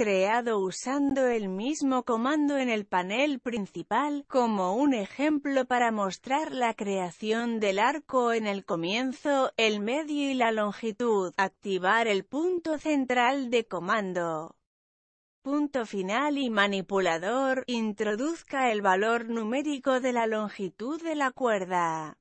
creado usando el mismo comando en el panel principal, como un ejemplo para mostrar la creación del arco en el comienzo, el medio y la longitud, activar el punto central de comando. Punto final y manipulador, introduzca el valor numérico de la longitud de la cuerda.